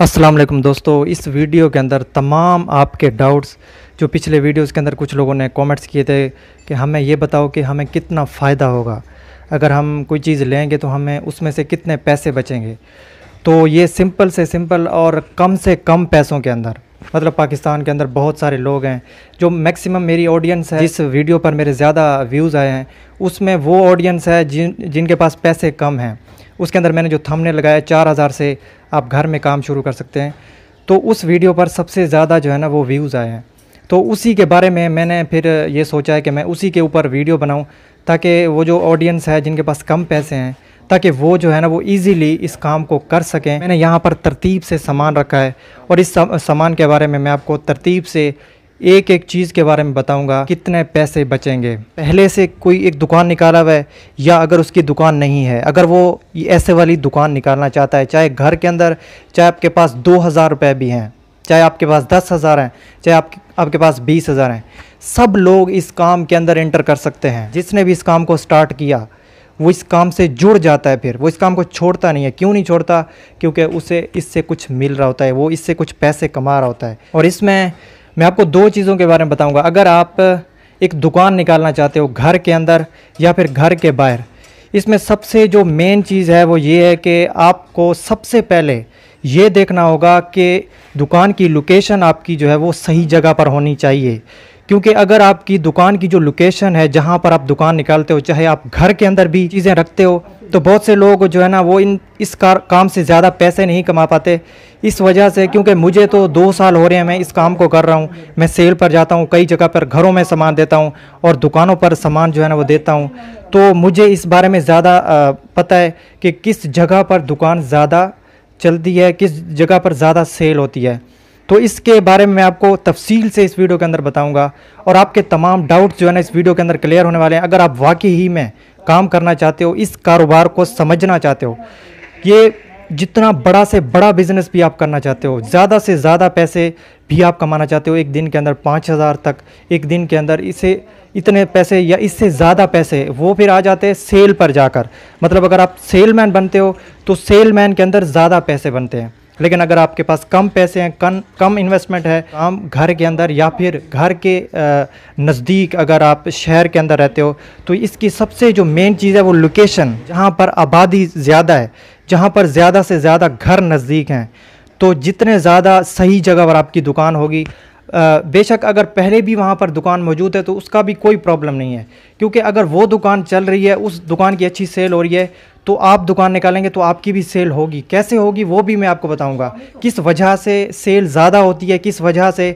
असलम दोस्तों इस वीडियो के अंदर तमाम आपके डाउट्स जो पिछले वीडियोस के अंदर कुछ लोगों ने कमेंट्स किए थे कि हमें ये बताओ कि हमें कितना फ़ायदा होगा अगर हम कोई चीज़ लेंगे तो हमें उसमें से कितने पैसे बचेंगे तो ये सिंपल से सिंपल और कम से कम पैसों के अंदर मतलब पाकिस्तान के अंदर बहुत सारे लोग हैं जो मैक्सिमम मेरी ऑडियंस है जिस वीडियो पर मेरे ज़्यादा व्यूज़ आए हैं उसमें वो ऑडियंस है जिन जिनके पास पैसे कम हैं उसके अंदर मैंने जो थमने लगाया चार हज़ार से आप घर में काम शुरू कर सकते हैं तो उस वीडियो पर सबसे ज़्यादा जो है ना वो व्यूज़ आए हैं तो उसी के बारे में मैंने फिर ये सोचा है कि मैं उसी के ऊपर वीडियो बनाऊँ ताकि वो जो ऑडियंस है जिनके पास कम पैसे हैं ताकि वो जो है ना वो इजीली इस काम को कर सकें मैंने यहाँ पर तरतीब से सामान रखा है और इस सामान के बारे में मैं आपको तरतीब से एक एक चीज़ के बारे में बताऊंगा कितने पैसे बचेंगे पहले से कोई एक दुकान निकाला हुआ है या अगर उसकी दुकान नहीं है अगर वो ऐसे वाली दुकान निकालना चाहता है चाहे घर के अंदर चाहे आपके पास दो हज़ार रुपये भी हैं चाहे आपके पास दस हज़ार हैं चाहे आप आपके पास बीस हज़ार हैं सब लोग इस काम के अंदर एंटर कर सकते हैं जिसने भी इस काम को स्टार्ट किया वो इस काम से जुड़ जाता है फिर वो इस काम को छोड़ता नहीं है क्यों नहीं छोड़ता क्योंकि उसे इससे कुछ मिल रहा होता है वो इससे कुछ पैसे कमा रहा होता है और इसमें मैं आपको दो चीज़ों के बारे में बताऊंगा अगर आप एक दुकान निकालना चाहते हो घर के अंदर या फिर घर के बाहर इसमें सबसे जो मेन चीज़ है वो ये है कि आपको सबसे पहले ये देखना होगा कि दुकान की लोकेशन आपकी जो है वो सही जगह पर होनी चाहिए क्योंकि अगर आपकी दुकान की जो लोकेशन है जहाँ पर आप दुकान निकालते हो चाहे आप घर के अंदर भी चीज़ें रखते हो तो बहुत से लोग जो है ना वो इन इस कार, काम से ज़्यादा पैसे नहीं कमा पाते इस वजह से क्योंकि मुझे तो दो साल हो रहे हैं मैं इस काम को कर रहा हूँ मैं सेल पर जाता हूँ कई जगह पर घरों में सामान देता हूँ और दुकानों पर सामान जो है ना वो देता हूँ तो मुझे इस बारे में ज़्यादा पता है कि किस जगह पर दुकान ज़्यादा चलती है किस जगह पर ज़्यादा सेल होती है तो इसके बारे में मैं आपको तफसील से इस वीडियो के अंदर बताऊंगा और आपके तमाम डाउट्स जो है ना इस वीडियो के अंदर क्लियर होने वाले हैं अगर आप वाकई ही में काम करना चाहते हो इस कारोबार को समझना चाहते हो ये जितना बड़ा से बड़ा बिजनेस भी आप करना चाहते हो ज़्यादा से ज़्यादा पैसे भी आप कमाना चाहते हो एक दिन के अंदर पाँच हज़ार तक एक दिन के अंदर इसे इतने पैसे या इससे ज़्यादा पैसे वो फिर आ जाते हैं सेल पर जाकर मतलब अगर आप सेलमैन बनते हो तो सेलमैन के अंदर ज़्यादा पैसे बनते हैं लेकिन अगर आपके पास कम पैसे हैं कम कम इन्वेस्टमेंट है हम घर के अंदर या फिर घर के नज़दीक अगर आप शहर के अंदर रहते हो तो इसकी सबसे जो मेन चीज़ है वो लोकेशन जहाँ पर आबादी ज़्यादा है जहाँ पर ज़्यादा से ज़्यादा घर नज़दीक हैं तो जितने ज़्यादा सही जगह पर आपकी दुकान होगी बेशक अगर पहले भी वहाँ पर दुकान मौजूद है तो उसका भी कोई प्रॉब्लम नहीं है क्योंकि अगर वो दुकान चल रही है उस दुकान की अच्छी सेल हो रही है तो आप दुकान निकालेंगे तो आपकी भी सेल होगी कैसे होगी वो भी मैं आपको बताऊंगा किस वजह से सेल ज़्यादा होती है किस वजह से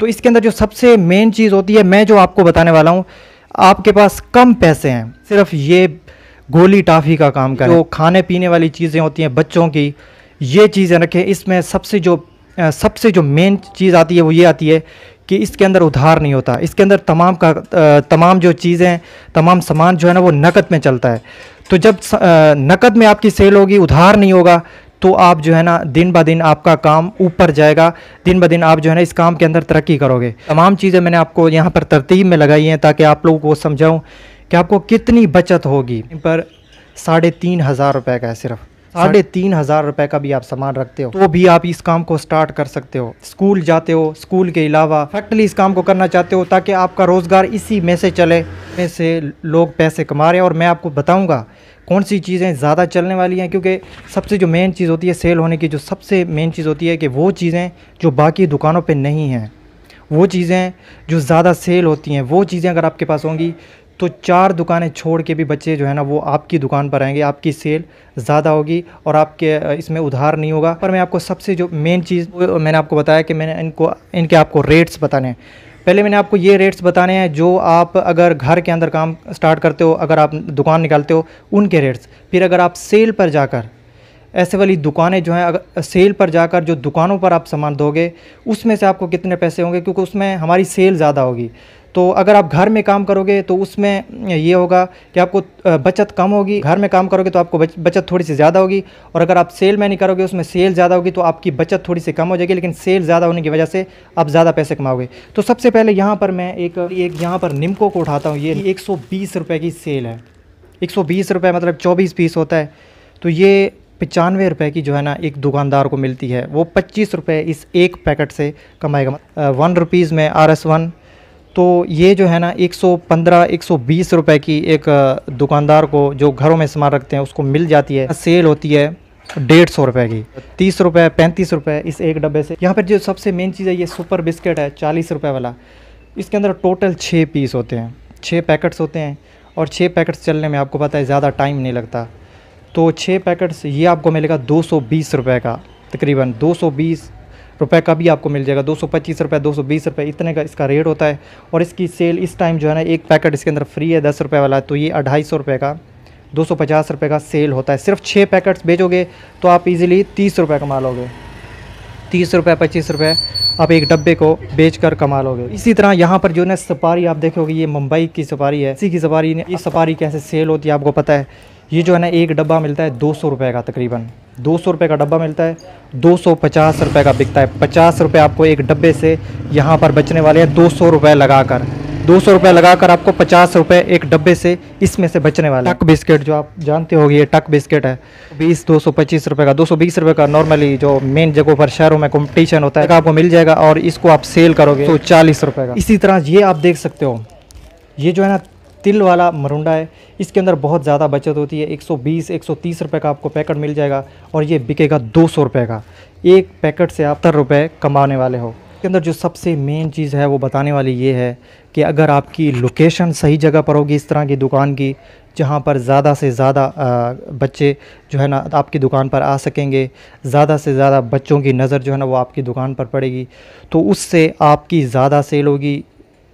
तो इसके अंदर जो सबसे मेन चीज़ होती है मैं जो आपको बताने वाला हूँ आपके पास कम पैसे हैं सिर्फ ये गोली टाफ़ी का काम करें जो खाने पीने वाली चीज़ें होती हैं बच्चों की ये चीज़ें रखें इसमें सबसे जो सबसे जो मेन चीज़ आती है वो ये आती है कि इसके अंदर उधार नहीं होता इसके अंदर तमाम का तमाम जो चीज़ें तमाम सामान जो है ना वो नकद में चलता है तो जब नकद में आपकी सेल होगी उधार नहीं होगा तो आप जो है ना दिन ब दिन आपका काम ऊपर जाएगा दिन ब दिन आप जो है ना इस काम के अंदर तरक्की करोगे तमाम चीज़ें मैंने आपको यहाँ पर तरतीब में लगाई हैं ताकि आप लोगों को समझाऊँ कि आपको कितनी बचत होगी पर साढ़े तीन हज़ार रुपये का है सिर्फ़ साढ़े तीन हजार रुपए का भी आप सामान रखते हो तो भी आप इस काम को स्टार्ट कर सकते हो स्कूल जाते हो स्कूल के अलावा फैक्ट्री इस काम को करना चाहते हो ताकि आपका रोजगार इसी में से चले में से लोग पैसे कमा रहे हैं और मैं आपको बताऊँगा कौन सी चीज़ें ज़्यादा चलने वाली हैं क्योंकि सबसे जो मेन चीज़ होती है सेल होने की जो सबसे मेन चीज़ होती है कि वो चीज़ें जो बाकी दुकानों पर नहीं हैं वो चीज़ें जो ज़्यादा सेल होती हैं वो चीज़ें अगर आपके पास होंगी तो चार दुकानें छोड़ के भी बच्चे जो है ना वो आपकी दुकान पर आएंगे आपकी सेल ज़्यादा होगी और आपके इसमें उधार नहीं होगा पर मैं आपको सबसे जो मेन चीज़ मैंने आपको बताया कि मैंने इनको इनके आपको रेट्स बताने हैं पहले मैंने आपको ये रेट्स बताने हैं जो आप अगर घर के अंदर काम स्टार्ट करते हो अगर आप दुकान निकालते हो उनके रेट्स फिर अगर आप सेल पर जाकर ऐसे वाली दुकानें जो हैं अगर सेल पर जाकर जो दुकानों पर आप सामान दोगे उसमें से आपको कितने पैसे होंगे क्योंकि उसमें हमारी सेल ज़्यादा होगी तो अगर आप घर में काम करोगे तो उसमें ये होगा कि आपको बचत कम होगी घर में काम करोगे तो आपको बचत थोड़ी सी ज़्यादा होगी और अगर आप सेल में नहीं करोगे उसमें सेल ज़्यादा होगी तो आपकी बचत थोड़ी सी कम हो जाएगी लेकिन सेल ज़्यादा होने की वजह से आप ज़्यादा पैसे कमाओगे तो सबसे पहले यहाँ पर मैं एक एक यहाँ पर निम्को को उठाता हूँ ये एक सौ की सेल है एक सौ मतलब चौबीस पीस होता है तो ये पचानवे रुपये की जो है ना एक दुकानदार को मिलती है वो पच्चीस रुपये इस एक पैकेट से कमाएगा वन रुपीज़ में आर एस वन तो ये जो है ना 115 120 रुपए की एक दुकानदार को जो घरों में सामान रखते हैं उसको मिल जाती है सेल होती है डेढ़ सौ रुपये की तीस रुपये पैंतीस रुपये इस एक डब्बे से यहाँ पर जो सबसे मेन चीज़ है ये सुपर बिस्किट है चालीस रुपये वाला इसके अंदर टोटल छः पीस होते हैं छः पैकेट्स होते हैं और छः पैकेट्स चलने में आपको पता है ज़्यादा टाइम नहीं लगता तो छः पैकेट्स ये आपको मिलेगा दो सौ बीस रुपये का तकरीबन दो सौ बीस रुपए का भी आपको मिल जाएगा दो सौ पच्चीस रुपये दो सौ बीस रुपये इतने का इसका रेट होता है और इसकी सेल इस टाइम जो है ना एक पैकेट इसके अंदर फ्री है दस रुपये वाला तो ये अढ़ाई सौ रुपये का दो सौ पचास रुपये का सेल होता है सिर्फ छः पैकेट्स भेजोगे तो आप इजीली तीस रुपये कमा लोगे तीस रुपये पच्चीस रुपये आप एक डब्बे को बेच कर कमा लोगे इसी तरह यहाँ पर जो ना सपारी आप देखोगे ये मुंबई की सपारी है इसी की सपारी ने इस सपारी कैसे सेल होती है आपको पता है ये जो है ना एक डब्बा मिलता है दो सौ रुपये का तकरीबन दो सौ रुपये का डब्बा मिलता है दो सौ पचास रुपये का बिकता है पचास रुपये आपको एक डब्बे से यहाँ पर बचने वाले हैं दो सौ रुपये लगा कर दो सौ रुपये लगा कर आपको पचास रुपये एक डब्बे से इसमें से बचने वाला टक बिस्किट जो आप जानते हो ये टक बिस्किट है बीस दो सौ पच्चीस रुपये का दो सौ बीस रुपये का नॉर्मली जो मेन जगहों पर शहरों में कॉम्पिटिशन होता है आपको मिल जाएगा और इसको आप सेल करोगे तो चालीस रुपये का इसी तरह ये आप देख सकते हो ये जो है ना तिल वाला मरुंडा है इसके अंदर बहुत ज़्यादा बचत होती है 120 130 रुपए का आपको पैकेट मिल जाएगा और ये बिकेगा दो सौ रुपये का एक पैकेट से आप सत्तर रुपये कमाने वाले हो इसके अंदर जो सबसे मेन चीज़ है वो बताने वाली ये है कि अगर आपकी लोकेशन सही जगह पर होगी इस तरह की दुकान की जहाँ पर ज़्यादा से ज़्यादा बच्चे जो है ना आपकी दुकान पर आ सकेंगे ज़्यादा से ज़्यादा बच्चों की नज़र जो है ना वो आपकी दुकान पर पड़ेगी तो उससे आपकी ज़्यादा सेल होगी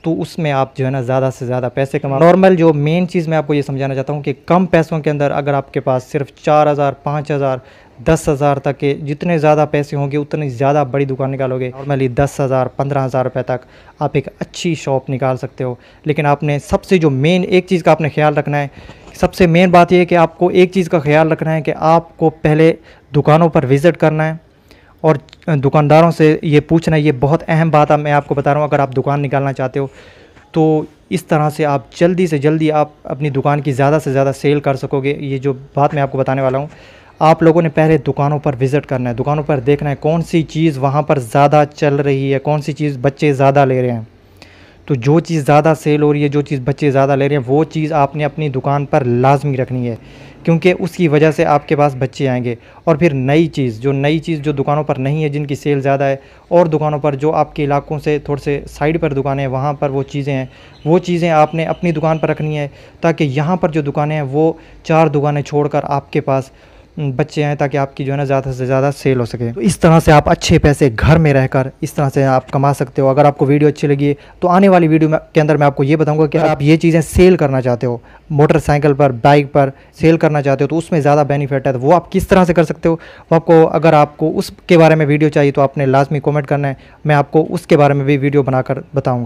तो उसमें आप जो है ना ज़्यादा से ज़्यादा पैसे कमा नॉर्मल जो मेन चीज़ मैं आपको ये समझाना चाहता हूँ कि कम पैसों के अंदर अगर आपके पास सिर्फ चार हज़ार पाँच हज़ार दस हज़ार तक के जितने ज़्यादा पैसे होंगे उतनी ज़्यादा बड़ी दुकान निकालोगे नॉर्मली दस हज़ार पंद्रह हज़ार रुपये तक आप एक अच्छी शॉप निकाल सकते हो लेकिन आपने सबसे जो मेन एक चीज़ का आपने ख्याल रखना है सबसे मेन बात यह है कि आपको एक चीज़ का ख्याल रखना है कि आपको पहले दुकानों पर विज़िट करना है और दुकानदारों से ये पूछना ये बहुत अहम बात है मैं आपको बता रहा हूँ अगर आप दुकान निकालना चाहते हो तो इस तरह से आप जल्दी से जल्दी आप अपनी दुकान की ज़्यादा से ज़्यादा सेल कर सकोगे ये जो बात मैं आपको बताने वाला हूँ आप लोगों ने पहले दुकानों पर विज़िट करना है दुकानों पर देखना है कौन सी चीज़ वहाँ पर ज़्यादा चल रही है कौन सी चीज़ बच्चे ज़्यादा ले रहे हैं तो जो चीज़ ज़्यादा सेल हो रही है जो चीज़ बच्चे ज़्यादा ले रहे हैं वो चीज़ आपने अपनी दुकान पर लाजमी रखनी है क्योंकि उसकी वजह से आपके पास बच्चे आएंगे और फिर नई चीज़ जो नई चीज़ जो दुकानों पर नहीं है जिनकी सेल ज़्यादा है और दुकानों पर जो आपके इलाकों से थोड़े से साइड पर दुकानें हैं वहाँ पर वो चीज़ें हैं वो चीज़ें आपने अपनी दुकान पर रखनी है ताकि यहाँ पर जो दुकानें हैं वो चार दुकानें छोड़कर आपके पास बच्चे हैं ताकि आपकी जो है ना ज़्यादा से ज़्यादा सेल हो सके तो इस तरह से आप अच्छे पैसे घर में रहकर इस तरह से आप कमा सकते हो अगर आपको वीडियो अच्छी लगी तो आने वाली वीडियो के अंदर मैं आपको ये बताऊँगा कि आप ये चीज़ें सेल करना चाहते हो मोटरसाइकिल पर बाइक पर सेल करना चाहते हो तो उसमें ज़्यादा बेनिफिट है तो वो आप किस तरह से कर सकते हो वो आपको अगर आपको उसके बारे में वीडियो चाहिए तो आपने लाजमी कॉमेंट करना है मैं आपको उसके बारे में भी वीडियो बनाकर बताऊँगा